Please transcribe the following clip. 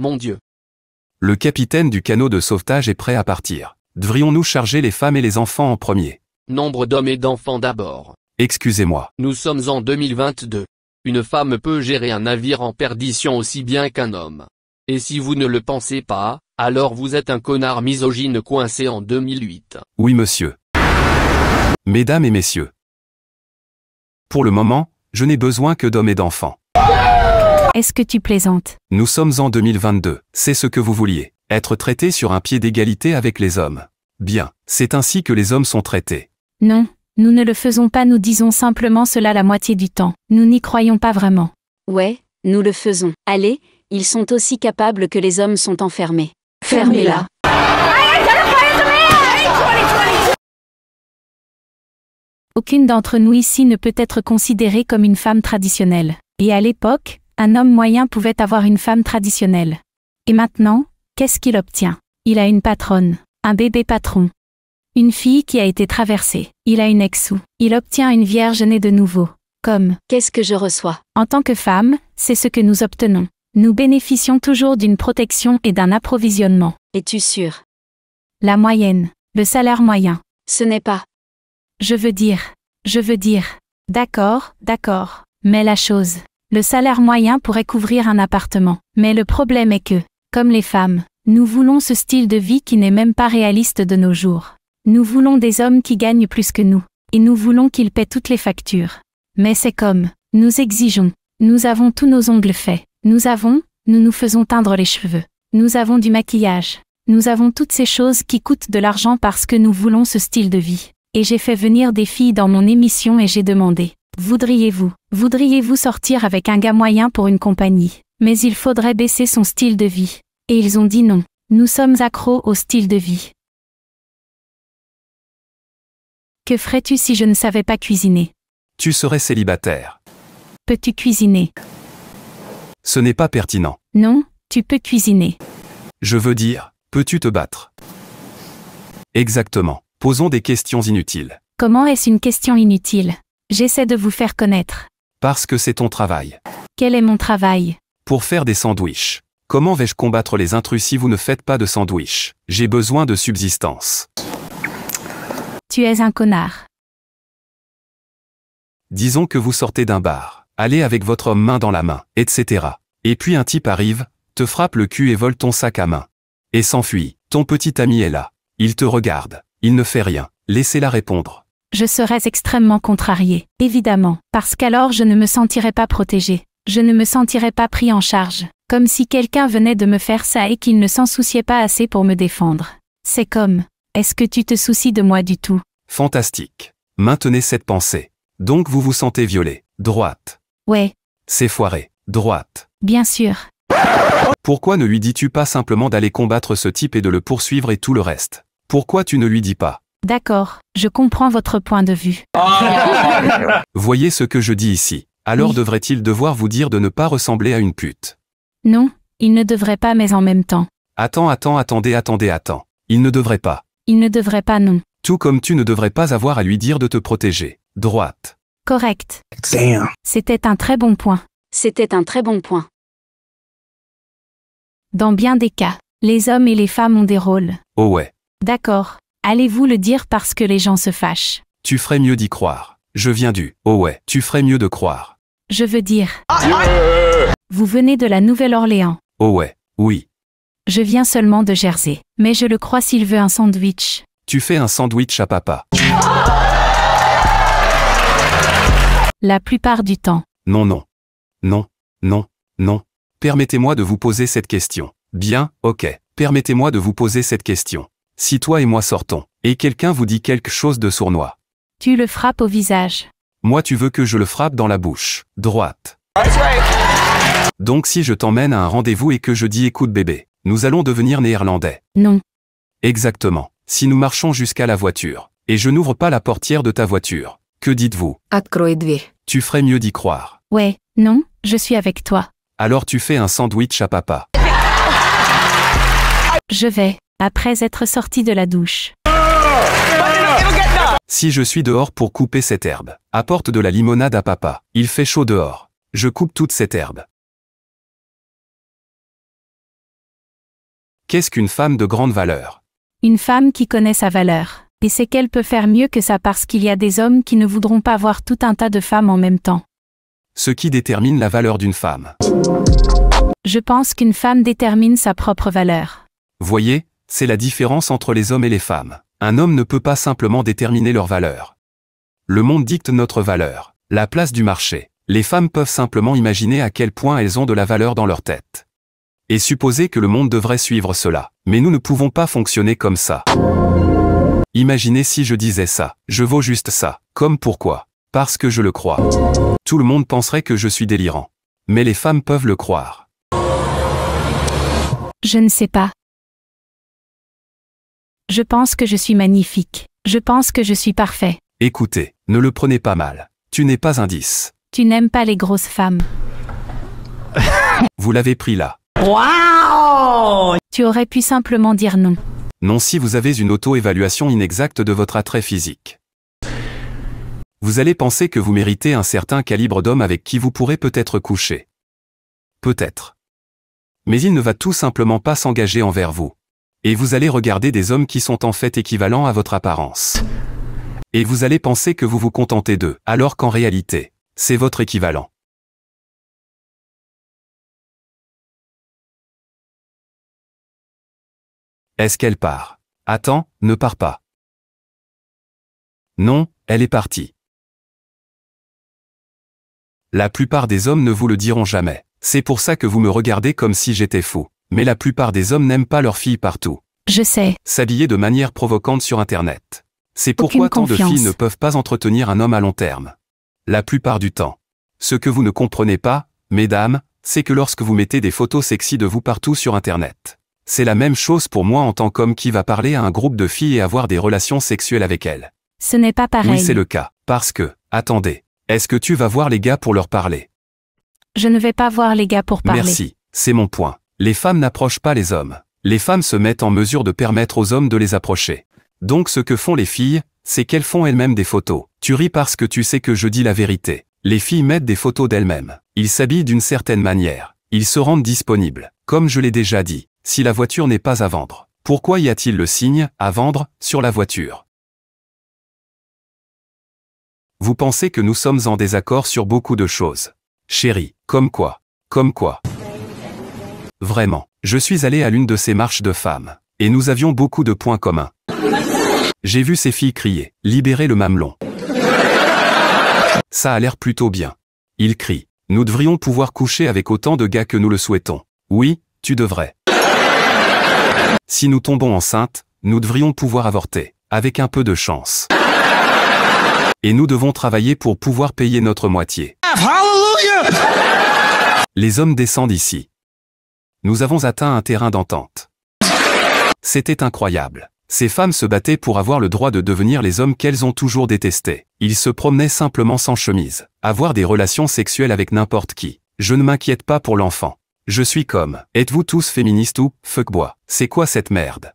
Mon Dieu. Le capitaine du canot de sauvetage est prêt à partir. Devrions-nous charger les femmes et les enfants en premier Nombre d'hommes et d'enfants d'abord. Excusez-moi. Nous sommes en 2022. Une femme peut gérer un navire en perdition aussi bien qu'un homme. Et si vous ne le pensez pas, alors vous êtes un connard misogyne coincé en 2008. Oui monsieur. Mesdames et messieurs. Pour le moment, je n'ai besoin que d'hommes et d'enfants. Est-ce que tu plaisantes Nous sommes en 2022. C'est ce que vous vouliez. Être traité sur un pied d'égalité avec les hommes. Bien, c'est ainsi que les hommes sont traités. Non, nous ne le faisons pas, nous disons simplement cela la moitié du temps. Nous n'y croyons pas vraiment. Ouais, nous le faisons. Allez, ils sont aussi capables que les hommes sont enfermés. Fermez-la. Aucune d'entre nous ici ne peut être considérée comme une femme traditionnelle. Et à l'époque, un homme moyen pouvait avoir une femme traditionnelle. Et maintenant, qu'est-ce qu'il obtient Il a une patronne, un bébé patron. Une fille qui a été traversée. Il a une ex-sous. Il obtient une vierge née de nouveau. Comme Qu'est-ce que je reçois En tant que femme, c'est ce que nous obtenons. Nous bénéficions toujours d'une protection et d'un approvisionnement. Es-tu sûr La moyenne. Le salaire moyen. Ce n'est pas. Je veux dire. Je veux dire. D'accord, d'accord. Mais la chose, le salaire moyen pourrait couvrir un appartement. Mais le problème est que, comme les femmes, nous voulons ce style de vie qui n'est même pas réaliste de nos jours. Nous voulons des hommes qui gagnent plus que nous, et nous voulons qu'ils paient toutes les factures. Mais c'est comme, nous exigeons, nous avons tous nos ongles faits, nous avons, nous nous faisons teindre les cheveux, nous avons du maquillage, nous avons toutes ces choses qui coûtent de l'argent parce que nous voulons ce style de vie. Et j'ai fait venir des filles dans mon émission et j'ai demandé, Voudriez-vous Voudriez-vous sortir avec un gars moyen pour une compagnie Mais il faudrait baisser son style de vie. Et ils ont dit non. Nous sommes accros au style de vie. Que ferais-tu si je ne savais pas cuisiner Tu serais célibataire. Peux-tu cuisiner Ce n'est pas pertinent. Non, tu peux cuisiner. Je veux dire, peux-tu te battre Exactement. Posons des questions inutiles. Comment est-ce une question inutile J'essaie de vous faire connaître. Parce que c'est ton travail. Quel est mon travail Pour faire des sandwiches. Comment vais-je combattre les intrus si vous ne faites pas de sandwiches J'ai besoin de subsistance. Tu es un connard. Disons que vous sortez d'un bar, allez avec votre homme main dans la main, etc. Et puis un type arrive, te frappe le cul et vole ton sac à main. Et s'enfuit. Ton petit ami est là. Il te regarde. Il ne fait rien. Laissez-la répondre je serais extrêmement contrariée, évidemment, parce qu'alors je ne me sentirais pas protégée, je ne me sentirais pas pris en charge, comme si quelqu'un venait de me faire ça et qu'il ne s'en souciait pas assez pour me défendre. C'est comme, est-ce que tu te soucies de moi du tout Fantastique. Maintenez cette pensée. Donc vous vous sentez violé, Droite. Ouais. C'est foiré. Droite. Bien sûr. Pourquoi ne lui dis-tu pas simplement d'aller combattre ce type et de le poursuivre et tout le reste Pourquoi tu ne lui dis pas D'accord, je comprends votre point de vue. Ah. Voyez ce que je dis ici. Alors devrait-il devoir vous dire de ne pas ressembler à une pute Non, il ne devrait pas mais en même temps. Attends, attends, attendez, attendez, attends. Il ne devrait pas. Il ne devrait pas non. Tout comme tu ne devrais pas avoir à lui dire de te protéger. Droite. Correct. C'était un très bon point. C'était un très bon point. Dans bien des cas, les hommes et les femmes ont des rôles. Oh ouais. D'accord, Allez-vous le dire parce que les gens se fâchent Tu ferais mieux d'y croire. Je viens du. Oh ouais, tu ferais mieux de croire. Je veux dire. vous venez de la Nouvelle-Orléans. Oh ouais, oui. Je viens seulement de Jersey. Mais je le crois s'il veut un sandwich. Tu fais un sandwich à papa. La plupart du temps. Non, non. Non, non, non. Permettez-moi de vous poser cette question. Bien, ok. Permettez-moi de vous poser cette question. Si toi et moi sortons, et quelqu'un vous dit quelque chose de sournois. Tu le frappes au visage. Moi tu veux que je le frappe dans la bouche, droite. Donc si je t'emmène à un rendez-vous et que je dis écoute bébé, nous allons devenir néerlandais. Non. Exactement. Si nous marchons jusqu'à la voiture, et je n'ouvre pas la portière de ta voiture, que dites-vous Tu ferais mieux d'y croire. Ouais, non, je suis avec toi. Alors tu fais un sandwich à papa. Je vais après être sorti de la douche. Si je suis dehors pour couper cette herbe, apporte de la limonade à papa. Il fait chaud dehors. Je coupe toute cette herbe. Qu'est-ce qu'une femme de grande valeur Une femme qui connaît sa valeur. Et c'est qu'elle peut faire mieux que ça parce qu'il y a des hommes qui ne voudront pas voir tout un tas de femmes en même temps. Ce qui détermine la valeur d'une femme. Je pense qu'une femme détermine sa propre valeur. Voyez, c'est la différence entre les hommes et les femmes. Un homme ne peut pas simplement déterminer leur valeur. Le monde dicte notre valeur, la place du marché. Les femmes peuvent simplement imaginer à quel point elles ont de la valeur dans leur tête. Et supposer que le monde devrait suivre cela. Mais nous ne pouvons pas fonctionner comme ça. Imaginez si je disais ça, je vaux juste ça. Comme pourquoi Parce que je le crois. Tout le monde penserait que je suis délirant. Mais les femmes peuvent le croire. Je ne sais pas. Je pense que je suis magnifique. Je pense que je suis parfait. Écoutez, ne le prenez pas mal. Tu n'es pas un Tu n'aimes pas les grosses femmes. vous l'avez pris là. Waouh Tu aurais pu simplement dire non. Non si vous avez une auto-évaluation inexacte de votre attrait physique. Vous allez penser que vous méritez un certain calibre d'homme avec qui vous pourrez peut-être coucher. Peut-être. Mais il ne va tout simplement pas s'engager envers vous et vous allez regarder des hommes qui sont en fait équivalents à votre apparence. Et vous allez penser que vous vous contentez d'eux, alors qu'en réalité, c'est votre équivalent. Est-ce qu'elle part Attends, ne pars pas. Non, elle est partie. La plupart des hommes ne vous le diront jamais. C'est pour ça que vous me regardez comme si j'étais fou mais la plupart des hommes n'aiment pas leurs filles partout. Je sais. S'habiller de manière provocante sur Internet. C'est pourquoi tant de filles ne peuvent pas entretenir un homme à long terme. La plupart du temps. Ce que vous ne comprenez pas, mesdames, c'est que lorsque vous mettez des photos sexy de vous partout sur Internet. C'est la même chose pour moi en tant qu'homme qui va parler à un groupe de filles et avoir des relations sexuelles avec elles. Ce n'est pas pareil. Oui, c'est le cas. Parce que, attendez, est-ce que tu vas voir les gars pour leur parler Je ne vais pas voir les gars pour parler. Merci, c'est mon point. Les femmes n'approchent pas les hommes. Les femmes se mettent en mesure de permettre aux hommes de les approcher. Donc ce que font les filles, c'est qu'elles font elles-mêmes des photos. Tu ris parce que tu sais que je dis la vérité. Les filles mettent des photos d'elles-mêmes. Ils s'habillent d'une certaine manière. Ils se rendent disponibles. Comme je l'ai déjà dit, si la voiture n'est pas à vendre, pourquoi y a-t-il le signe « à vendre » sur la voiture Vous pensez que nous sommes en désaccord sur beaucoup de choses. Chérie, comme quoi Comme quoi Vraiment. Je suis allé à l'une de ces marches de femmes. Et nous avions beaucoup de points communs. J'ai vu ces filles crier. Libérez le mamelon. Ça a l'air plutôt bien. Il crie. Nous devrions pouvoir coucher avec autant de gars que nous le souhaitons. Oui, tu devrais. Si nous tombons enceintes, nous devrions pouvoir avorter, avec un peu de chance. Et nous devons travailler pour pouvoir payer notre moitié. Les hommes descendent ici. Nous avons atteint un terrain d'entente. C'était incroyable. Ces femmes se battaient pour avoir le droit de devenir les hommes qu'elles ont toujours détestés. Ils se promenaient simplement sans chemise. Avoir des relations sexuelles avec n'importe qui. Je ne m'inquiète pas pour l'enfant. Je suis comme. Êtes-vous tous féministes ou, fuck bois, C'est quoi cette merde